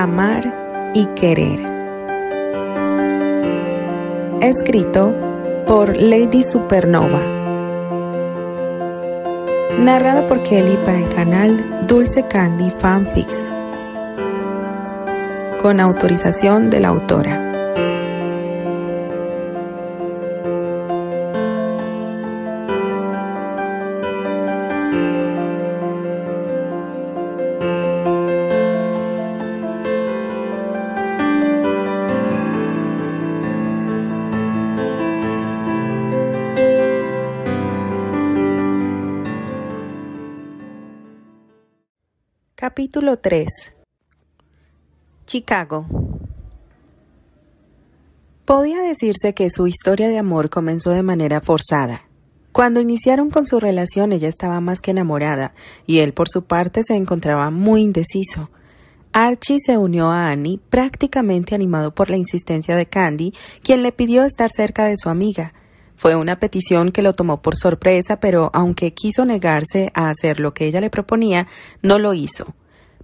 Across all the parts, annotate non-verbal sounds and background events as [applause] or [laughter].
amar y querer. Escrito por Lady Supernova. Narrado por Kelly para el canal Dulce Candy Fanfics. Con autorización de la autora. Capítulo 3 Chicago Podía decirse que su historia de amor comenzó de manera forzada. Cuando iniciaron con su relación ella estaba más que enamorada y él por su parte se encontraba muy indeciso. Archie se unió a Annie prácticamente animado por la insistencia de Candy, quien le pidió estar cerca de su amiga. Fue una petición que lo tomó por sorpresa, pero aunque quiso negarse a hacer lo que ella le proponía, no lo hizo.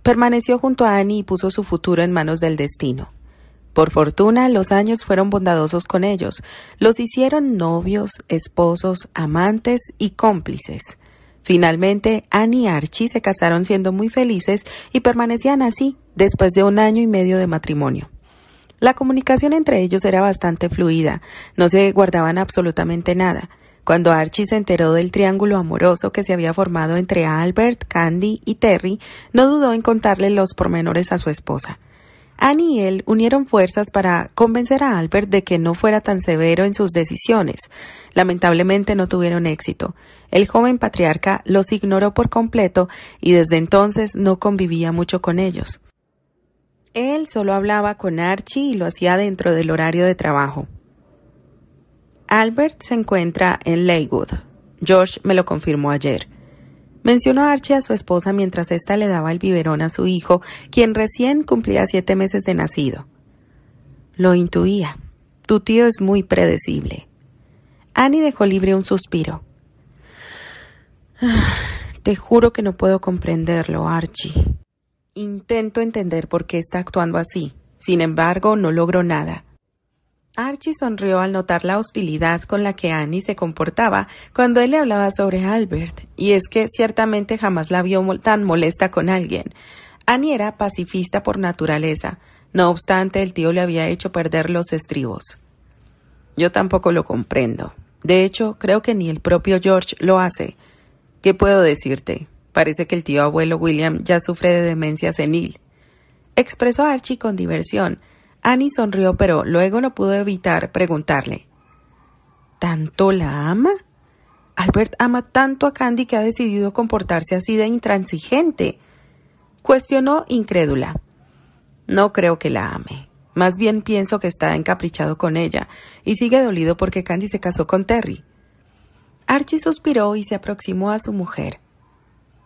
Permaneció junto a Annie y puso su futuro en manos del destino. Por fortuna, los años fueron bondadosos con ellos. Los hicieron novios, esposos, amantes y cómplices. Finalmente, Annie y Archie se casaron siendo muy felices y permanecían así después de un año y medio de matrimonio. La comunicación entre ellos era bastante fluida, no se guardaban absolutamente nada. Cuando Archie se enteró del triángulo amoroso que se había formado entre Albert, Candy y Terry, no dudó en contarle los pormenores a su esposa. Annie y él unieron fuerzas para convencer a Albert de que no fuera tan severo en sus decisiones. Lamentablemente no tuvieron éxito. El joven patriarca los ignoró por completo y desde entonces no convivía mucho con ellos. Él solo hablaba con Archie y lo hacía dentro del horario de trabajo. Albert se encuentra en Leywood. George me lo confirmó ayer. Mencionó Archie a su esposa mientras ésta le daba el biberón a su hijo, quien recién cumplía siete meses de nacido. Lo intuía. Tu tío es muy predecible. Annie dejó libre un suspiro. [sighs] Te juro que no puedo comprenderlo, Archie. Intento entender por qué está actuando así. Sin embargo, no logro nada. Archie sonrió al notar la hostilidad con la que Annie se comportaba cuando él le hablaba sobre Albert, y es que ciertamente jamás la vio tan molesta con alguien. Annie era pacifista por naturaleza, no obstante el tío le había hecho perder los estribos. Yo tampoco lo comprendo. De hecho, creo que ni el propio George lo hace. ¿Qué puedo decirte? Parece que el tío abuelo William ya sufre de demencia senil. Expresó Archie con diversión, Annie sonrió, pero luego no pudo evitar preguntarle. ¿Tanto la ama? Albert ama tanto a Candy que ha decidido comportarse así de intransigente. Cuestionó incrédula. No creo que la ame. Más bien pienso que está encaprichado con ella y sigue dolido porque Candy se casó con Terry. Archie suspiró y se aproximó a su mujer.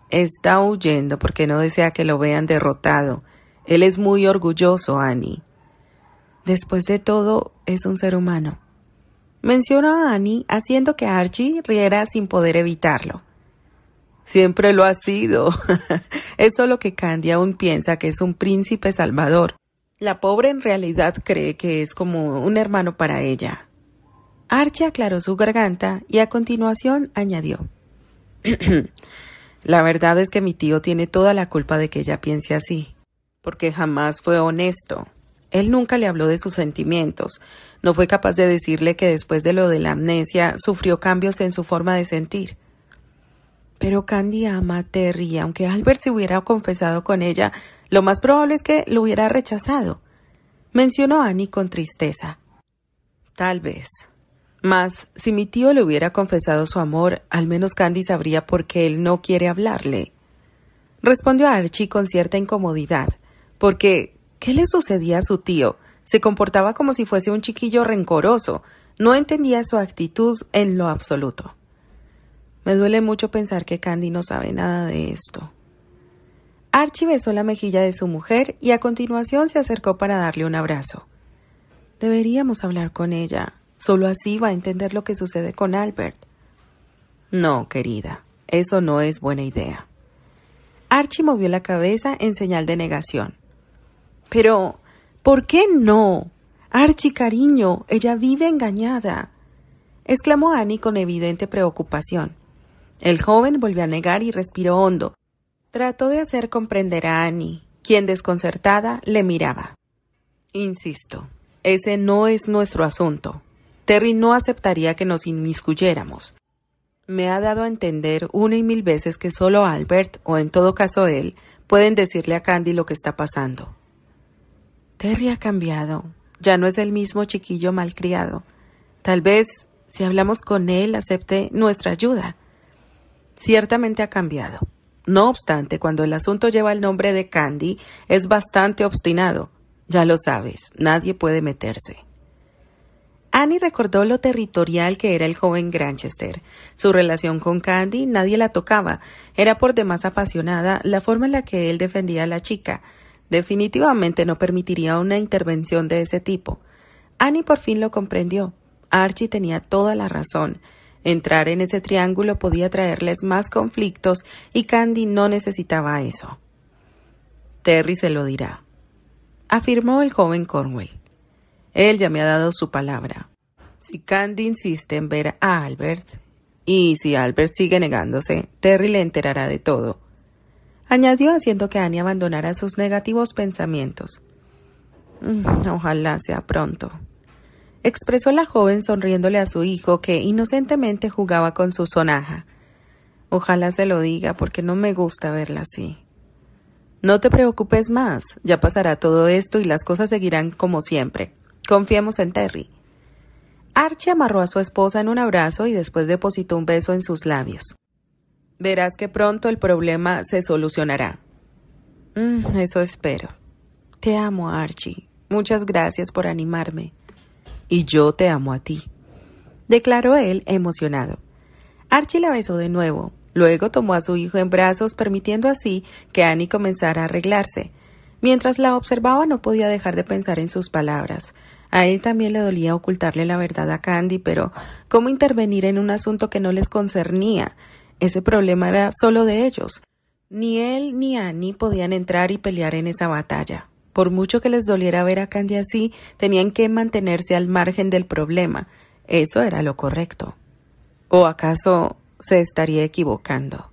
Está huyendo porque no desea que lo vean derrotado. Él es muy orgulloso, Annie. Después de todo, es un ser humano. Mencionó a Annie haciendo que Archie riera sin poder evitarlo. Siempre lo ha sido. [laughs] es solo que Candy aún piensa que es un príncipe salvador. La pobre en realidad cree que es como un hermano para ella. Archie aclaró su garganta y a continuación añadió. [clears throat] la verdad es que mi tío tiene toda la culpa de que ella piense así, porque jamás fue honesto. Él nunca le habló de sus sentimientos. No fue capaz de decirle que después de lo de la amnesia sufrió cambios en su forma de sentir. Pero Candy ama a Terry, aunque Albert se hubiera confesado con ella, lo más probable es que lo hubiera rechazado. Mencionó Annie con tristeza. Tal vez. Mas, si mi tío le hubiera confesado su amor, al menos Candy sabría por qué él no quiere hablarle. Respondió a Archie con cierta incomodidad, porque ¿Qué le sucedía a su tío? Se comportaba como si fuese un chiquillo rencoroso. No entendía su actitud en lo absoluto. Me duele mucho pensar que Candy no sabe nada de esto. Archie besó la mejilla de su mujer y a continuación se acercó para darle un abrazo. Deberíamos hablar con ella. Solo así va a entender lo que sucede con Albert. No, querida, eso no es buena idea. Archie movió la cabeza en señal de negación. Pero, ¿por qué no? Archie, cariño, ella vive engañada. exclamó Annie con evidente preocupación. El joven volvió a negar y respiró hondo. Trató de hacer comprender a Annie, quien desconcertada le miraba. Insisto, ese no es nuestro asunto. Terry no aceptaría que nos inmiscuyéramos. Me ha dado a entender una y mil veces que solo Albert, o en todo caso él, pueden decirle a Candy lo que está pasando. Terry ha cambiado. Ya no es el mismo chiquillo malcriado. Tal vez, si hablamos con él, acepte nuestra ayuda. Ciertamente ha cambiado. No obstante, cuando el asunto lleva el nombre de Candy, es bastante obstinado. Ya lo sabes, nadie puede meterse. Annie recordó lo territorial que era el joven Granchester. Su relación con Candy nadie la tocaba. Era por demás apasionada la forma en la que él defendía a la chica. Definitivamente no permitiría una intervención de ese tipo. Annie por fin lo comprendió. Archie tenía toda la razón. Entrar en ese triángulo podía traerles más conflictos y Candy no necesitaba eso. Terry se lo dirá, afirmó el joven Cornwell. Él ya me ha dado su palabra. Si Candy insiste en ver a Albert, y si Albert sigue negándose, Terry le enterará de todo añadió haciendo que Annie abandonara sus negativos pensamientos. Mm, ojalá sea pronto, expresó la joven sonriéndole a su hijo que inocentemente jugaba con su sonaja. Ojalá se lo diga porque no me gusta verla así. No te preocupes más, ya pasará todo esto y las cosas seguirán como siempre. Confiemos en Terry. Archie amarró a su esposa en un abrazo y después depositó un beso en sus labios. Verás que pronto el problema se solucionará. Mm, eso espero. Te amo, Archie. Muchas gracias por animarme. Y yo te amo a ti. Declaró él emocionado. Archie la besó de nuevo. Luego tomó a su hijo en brazos, permitiendo así que Annie comenzara a arreglarse. Mientras la observaba no podía dejar de pensar en sus palabras. A él también le dolía ocultarle la verdad a Candy, pero ¿cómo intervenir en un asunto que no les concernía? Ese problema era solo de ellos. Ni él ni Annie podían entrar y pelear en esa batalla. Por mucho que les doliera ver a Candy así, tenían que mantenerse al margen del problema. Eso era lo correcto. ¿O acaso se estaría equivocando?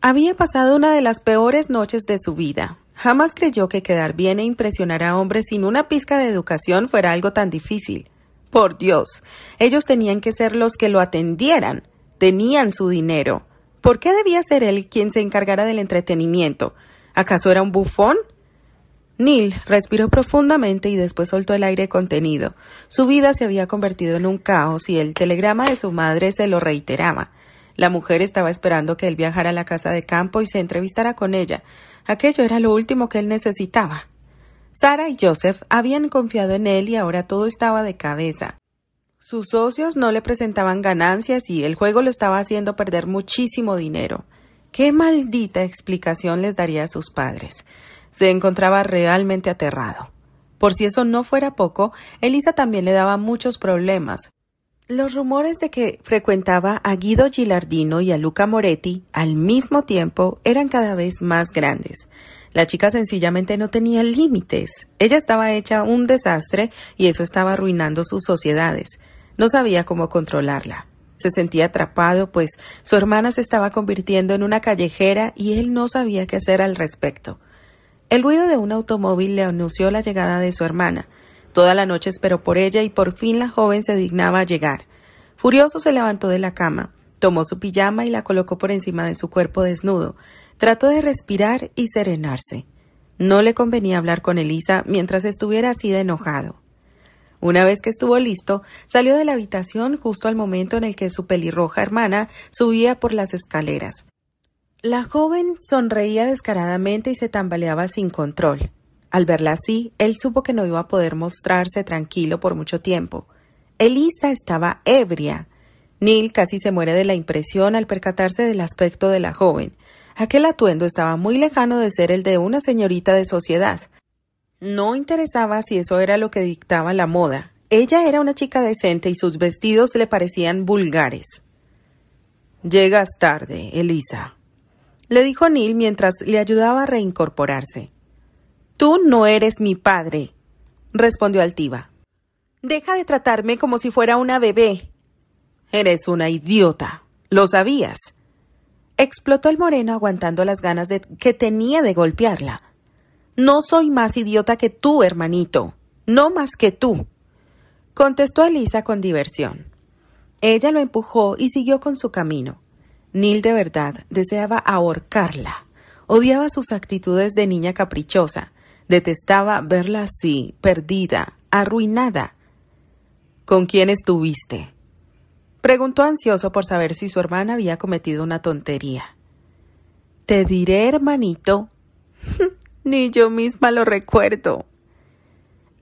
Había pasado una de las peores noches de su vida. Jamás creyó que quedar bien e impresionar a hombres sin una pizca de educación fuera algo tan difícil. Por Dios, ellos tenían que ser los que lo atendieran. Tenían su dinero. ¿Por qué debía ser él quien se encargara del entretenimiento? ¿Acaso era un bufón? Neil respiró profundamente y después soltó el aire contenido. Su vida se había convertido en un caos y el telegrama de su madre se lo reiteraba. La mujer estaba esperando que él viajara a la casa de campo y se entrevistara con ella. Aquello era lo último que él necesitaba. Sara y Joseph habían confiado en él y ahora todo estaba de cabeza. Sus socios no le presentaban ganancias y el juego lo estaba haciendo perder muchísimo dinero. ¿Qué maldita explicación les daría a sus padres? Se encontraba realmente aterrado. Por si eso no fuera poco, Elisa también le daba muchos problemas. Los rumores de que frecuentaba a Guido Gilardino y a Luca Moretti al mismo tiempo eran cada vez más grandes. La chica sencillamente no tenía límites. Ella estaba hecha un desastre y eso estaba arruinando sus sociedades. No sabía cómo controlarla. Se sentía atrapado, pues su hermana se estaba convirtiendo en una callejera y él no sabía qué hacer al respecto. El ruido de un automóvil le anunció la llegada de su hermana. Toda la noche esperó por ella y por fin la joven se dignaba a llegar. Furioso se levantó de la cama, tomó su pijama y la colocó por encima de su cuerpo desnudo. Trató de respirar y serenarse. No le convenía hablar con Elisa mientras estuviera así de enojado. Una vez que estuvo listo, salió de la habitación justo al momento en el que su pelirroja hermana subía por las escaleras. La joven sonreía descaradamente y se tambaleaba sin control. Al verla así, él supo que no iba a poder mostrarse tranquilo por mucho tiempo. Elisa estaba ebria. Neil casi se muere de la impresión al percatarse del aspecto de la joven. Aquel atuendo estaba muy lejano de ser el de una señorita de sociedad. No interesaba si eso era lo que dictaba la moda. Ella era una chica decente y sus vestidos le parecían vulgares. Llegas tarde, Elisa, le dijo Neil mientras le ayudaba a reincorporarse. Tú no eres mi padre, respondió altiva. Deja de tratarme como si fuera una bebé. Eres una idiota. Lo sabías. Explotó el moreno aguantando las ganas de que tenía de golpearla. No soy más idiota que tú, hermanito. No más que tú. Contestó Elisa con diversión. Ella lo empujó y siguió con su camino. Neil de verdad deseaba ahorcarla. Odiaba sus actitudes de niña caprichosa Detestaba verla así, perdida, arruinada. ¿Con quién estuviste? Preguntó ansioso por saber si su hermana había cometido una tontería. Te diré, hermanito. [laughs] Ni yo misma lo recuerdo.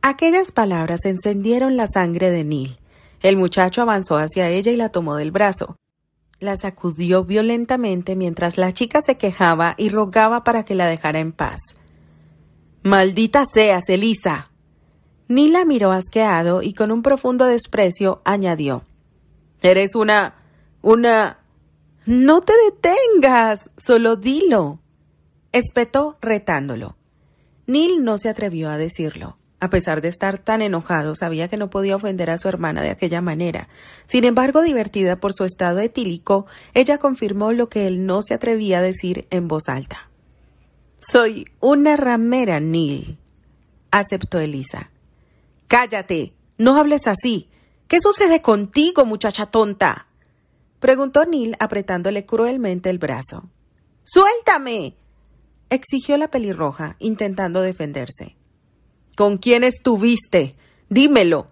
Aquellas palabras encendieron la sangre de Neil. El muchacho avanzó hacia ella y la tomó del brazo. La sacudió violentamente mientras la chica se quejaba y rogaba para que la dejara en paz. Maldita seas, Elisa. la miró asqueado y con un profundo desprecio añadió. Eres una... una... No te detengas, solo dilo. Espetó retándolo. Neil no se atrevió a decirlo. A pesar de estar tan enojado, sabía que no podía ofender a su hermana de aquella manera. Sin embargo, divertida por su estado etílico, ella confirmó lo que él no se atrevía a decir en voz alta. Soy una ramera, Neil, aceptó Elisa. Cállate, no hables así. ¿Qué sucede contigo, muchacha tonta? preguntó Neil apretándole cruelmente el brazo. ¡Suéltame! exigió la pelirroja, intentando defenderse. ¿Con quién estuviste? Dímelo,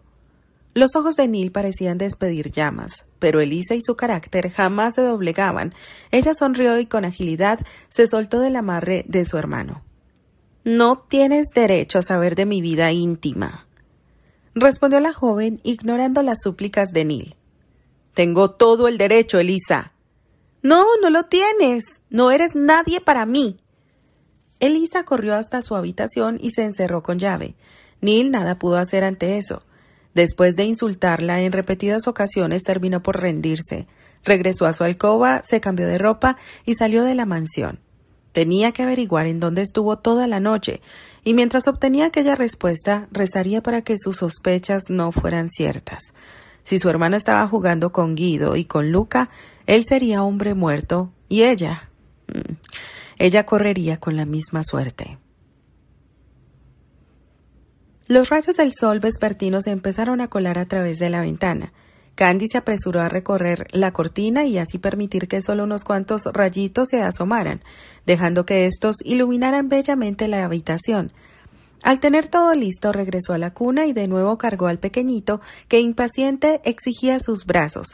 los ojos de Neil parecían despedir llamas, pero Elisa y su carácter jamás se doblegaban. Ella sonrió y con agilidad se soltó del amarre de su hermano. No tienes derecho a saber de mi vida íntima, respondió la joven, ignorando las súplicas de Neil. Tengo todo el derecho, Elisa. No, no lo tienes. No eres nadie para mí. Elisa corrió hasta su habitación y se encerró con llave. Neil nada pudo hacer ante eso. Después de insultarla en repetidas ocasiones, terminó por rendirse. Regresó a su alcoba, se cambió de ropa y salió de la mansión. Tenía que averiguar en dónde estuvo toda la noche, y mientras obtenía aquella respuesta, rezaría para que sus sospechas no fueran ciertas. Si su hermana estaba jugando con Guido y con Luca, él sería hombre muerto, y ella. Mm, ella correría con la misma suerte. Los rayos del sol vespertino se empezaron a colar a través de la ventana. Candy se apresuró a recorrer la cortina y así permitir que solo unos cuantos rayitos se asomaran, dejando que estos iluminaran bellamente la habitación. Al tener todo listo, regresó a la cuna y de nuevo cargó al pequeñito, que impaciente exigía sus brazos.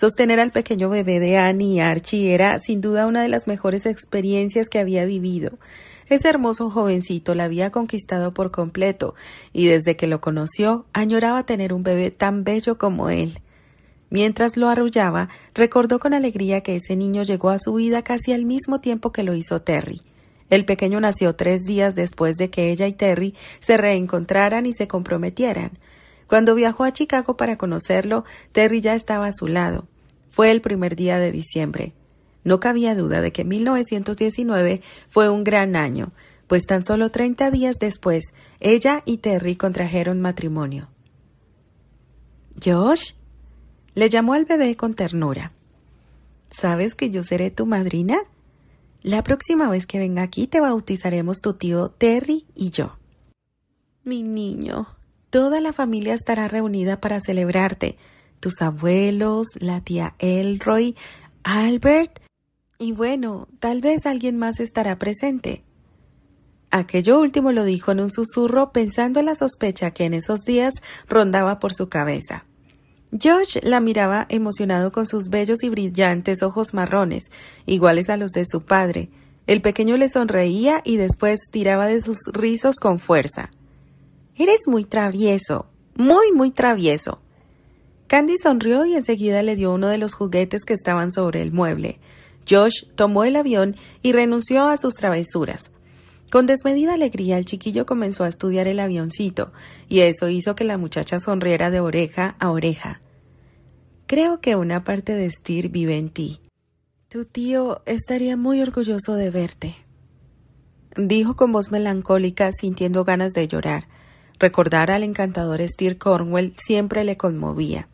Sostener al pequeño bebé de Annie y Archie era sin duda una de las mejores experiencias que había vivido. Ese hermoso jovencito la había conquistado por completo, y desde que lo conoció añoraba tener un bebé tan bello como él. Mientras lo arrullaba, recordó con alegría que ese niño llegó a su vida casi al mismo tiempo que lo hizo Terry. El pequeño nació tres días después de que ella y Terry se reencontraran y se comprometieran. Cuando viajó a Chicago para conocerlo, Terry ya estaba a su lado. Fue el primer día de diciembre. No cabía duda de que 1919 fue un gran año, pues tan solo 30 días después, ella y Terry contrajeron matrimonio. Josh, le llamó al bebé con ternura. ¿Sabes que yo seré tu madrina? La próxima vez que venga aquí te bautizaremos tu tío Terry y yo. Mi niño, Toda la familia estará reunida para celebrarte. Tus abuelos, la tía Elroy, Albert y bueno, tal vez alguien más estará presente. Aquello último lo dijo en un susurro pensando en la sospecha que en esos días rondaba por su cabeza. George la miraba emocionado con sus bellos y brillantes ojos marrones, iguales a los de su padre. El pequeño le sonreía y después tiraba de sus rizos con fuerza. Eres muy travieso, muy, muy travieso. Candy sonrió y enseguida le dio uno de los juguetes que estaban sobre el mueble. Josh tomó el avión y renunció a sus travesuras. Con desmedida alegría el chiquillo comenzó a estudiar el avioncito, y eso hizo que la muchacha sonriera de oreja a oreja. Creo que una parte de Steer vive en ti. Tu tío estaría muy orgulloso de verte. Dijo con voz melancólica, sintiendo ganas de llorar. Recordar al encantador Steer Cornwell siempre le conmovía.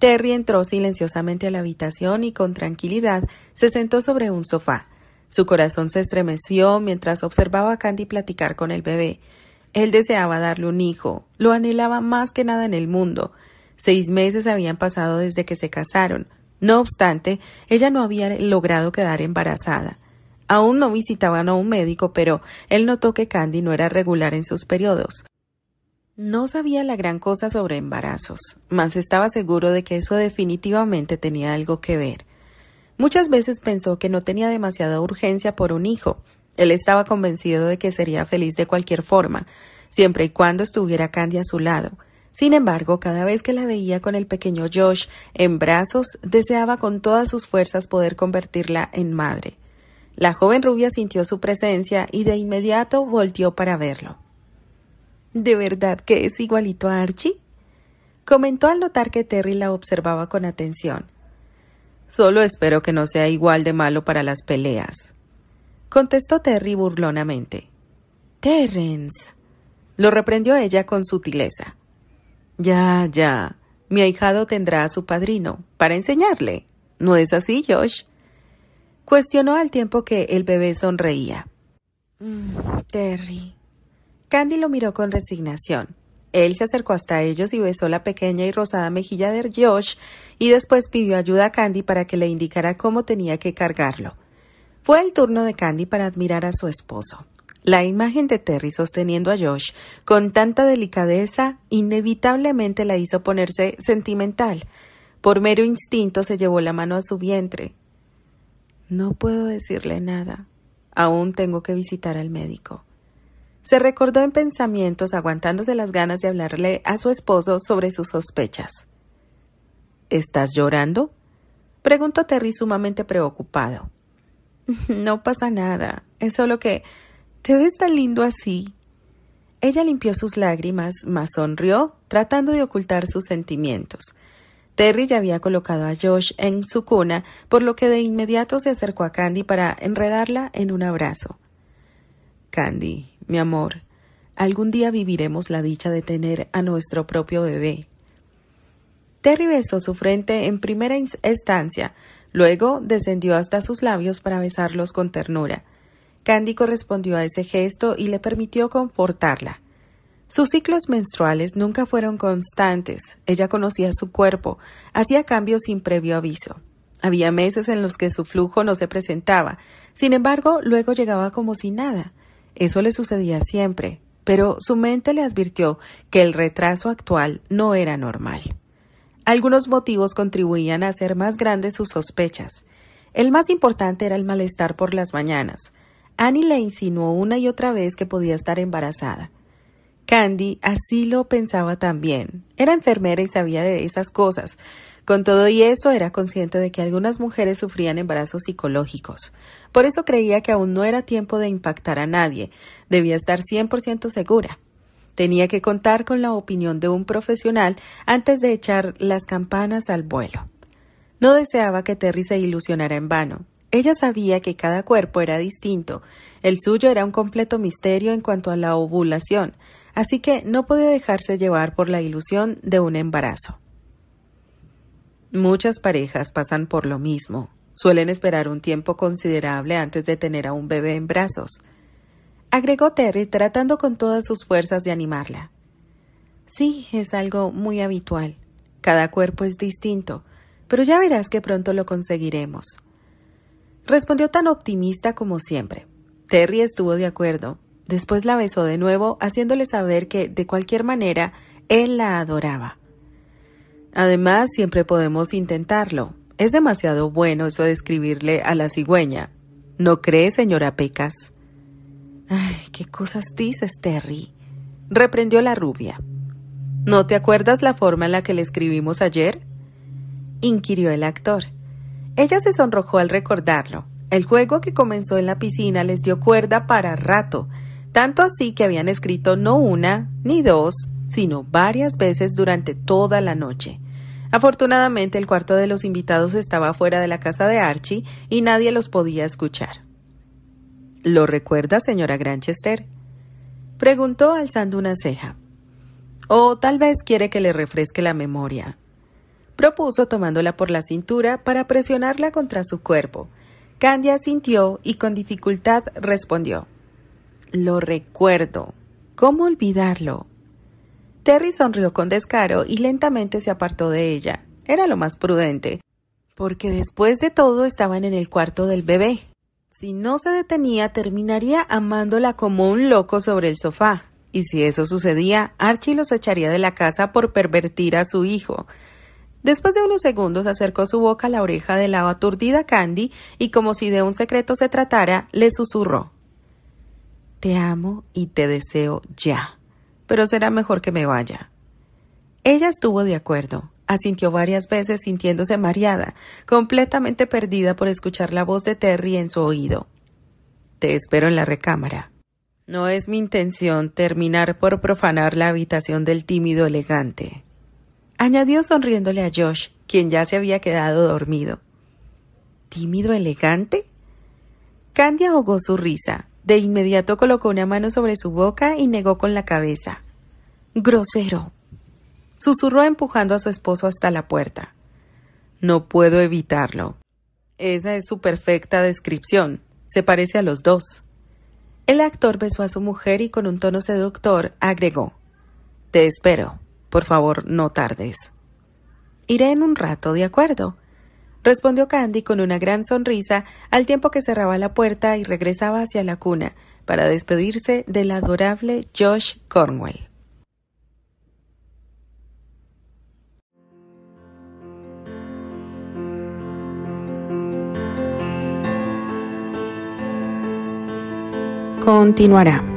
Terry entró silenciosamente a la habitación y con tranquilidad se sentó sobre un sofá. Su corazón se estremeció mientras observaba a Candy platicar con el bebé. Él deseaba darle un hijo, lo anhelaba más que nada en el mundo. Seis meses habían pasado desde que se casaron. No obstante, ella no había logrado quedar embarazada. Aún no visitaban a un médico, pero él notó que Candy no era regular en sus periodos. No sabía la gran cosa sobre embarazos, mas estaba seguro de que eso definitivamente tenía algo que ver. Muchas veces pensó que no tenía demasiada urgencia por un hijo. Él estaba convencido de que sería feliz de cualquier forma, siempre y cuando estuviera Candy a su lado. Sin embargo, cada vez que la veía con el pequeño Josh en brazos, deseaba con todas sus fuerzas poder convertirla en madre. La joven rubia sintió su presencia y de inmediato volteó para verlo. ¿De verdad que es igualito a Archie? comentó al notar que Terry la observaba con atención. Solo espero que no sea igual de malo para las peleas, contestó Terry burlonamente. Terrence, lo reprendió ella con sutileza. Ya, ya, mi ahijado tendrá a su padrino para enseñarle. ¿No es así, Josh? Cuestionó al tiempo que el bebé sonreía. Mm, Terry, Candy lo miró con resignación. Él se acercó hasta ellos y besó la pequeña y rosada mejilla de Josh y después pidió ayuda a Candy para que le indicara cómo tenía que cargarlo. Fue el turno de Candy para admirar a su esposo. La imagen de Terry sosteniendo a Josh con tanta delicadeza inevitablemente la hizo ponerse sentimental. Por mero instinto se llevó la mano a su vientre. No puedo decirle nada. Aún tengo que visitar al médico. Se recordó en pensamientos, aguantándose las ganas de hablarle a su esposo sobre sus sospechas. ¿Estás llorando? preguntó Terry sumamente preocupado. [laughs] No pasa nada, es solo que te ves tan lindo así. Ella limpió sus lágrimas, mas sonrió, tratando de ocultar sus sentimientos. Terry ya había colocado a Josh en su cuna, por lo que de inmediato se acercó a Candy para enredarla en un abrazo. Candy, mi amor, algún día viviremos la dicha de tener a nuestro propio bebé. Terry besó su frente en primera instancia, luego descendió hasta sus labios para besarlos con ternura. Candy correspondió a ese gesto y le permitió confortarla. Sus ciclos menstruales nunca fueron constantes. Ella conocía su cuerpo, hacía cambios sin previo aviso. Había meses en los que su flujo no se presentaba, sin embargo, luego llegaba como si nada. Eso le sucedía siempre, pero su mente le advirtió que el retraso actual no era normal. Algunos motivos contribuían a hacer más grandes sus sospechas. El más importante era el malestar por las mañanas. Annie le insinuó una y otra vez que podía estar embarazada. Candy así lo pensaba también. Era enfermera y sabía de esas cosas, con todo y eso, era consciente de que algunas mujeres sufrían embarazos psicológicos. Por eso creía que aún no era tiempo de impactar a nadie. Debía estar 100% segura. Tenía que contar con la opinión de un profesional antes de echar las campanas al vuelo. No deseaba que Terry se ilusionara en vano. Ella sabía que cada cuerpo era distinto. El suyo era un completo misterio en cuanto a la ovulación, así que no podía dejarse llevar por la ilusión de un embarazo. Muchas parejas pasan por lo mismo. Suelen esperar un tiempo considerable antes de tener a un bebé en brazos. Agregó Terry tratando con todas sus fuerzas de animarla. Sí, es algo muy habitual. Cada cuerpo es distinto, pero ya verás que pronto lo conseguiremos. Respondió tan optimista como siempre. Terry estuvo de acuerdo. Después la besó de nuevo, haciéndole saber que, de cualquier manera, él la adoraba. Además, siempre podemos intentarlo. Es demasiado bueno eso de escribirle a la cigüeña. ¿No cree, señora Pecas? Ay, qué cosas dices, Terry. Reprendió la rubia. ¿No te acuerdas la forma en la que le escribimos ayer? inquirió el actor. Ella se sonrojó al recordarlo. El juego que comenzó en la piscina les dio cuerda para rato, tanto así que habían escrito no una, ni dos, sino varias veces durante toda la noche. Afortunadamente el cuarto de los invitados estaba fuera de la casa de Archie y nadie los podía escuchar. ¿Lo recuerda, señora Granchester? Preguntó alzando una ceja. O tal vez quiere que le refresque la memoria. Propuso tomándola por la cintura para presionarla contra su cuerpo. Candia sintió y con dificultad respondió. Lo recuerdo. ¿Cómo olvidarlo? Terry sonrió con descaro y lentamente se apartó de ella. Era lo más prudente, porque después de todo estaban en el cuarto del bebé. Si no se detenía, terminaría amándola como un loco sobre el sofá. Y si eso sucedía, Archie los echaría de la casa por pervertir a su hijo. Después de unos segundos acercó su boca a la oreja de la aturdida Candy y como si de un secreto se tratara, le susurró Te amo y te deseo ya pero será mejor que me vaya. Ella estuvo de acuerdo, asintió varias veces sintiéndose mareada, completamente perdida por escuchar la voz de Terry en su oído. Te espero en la recámara. No es mi intención terminar por profanar la habitación del tímido elegante. Añadió sonriéndole a Josh, quien ya se había quedado dormido. ¿Tímido elegante? Candy ahogó su risa, de inmediato colocó una mano sobre su boca y negó con la cabeza. Grosero. Susurró empujando a su esposo hasta la puerta. No puedo evitarlo. Esa es su perfecta descripción. Se parece a los dos. El actor besó a su mujer y con un tono seductor agregó. Te espero. Por favor, no tardes. Iré en un rato, de acuerdo respondió Candy con una gran sonrisa al tiempo que cerraba la puerta y regresaba hacia la cuna para despedirse del adorable Josh Cornwell. Continuará.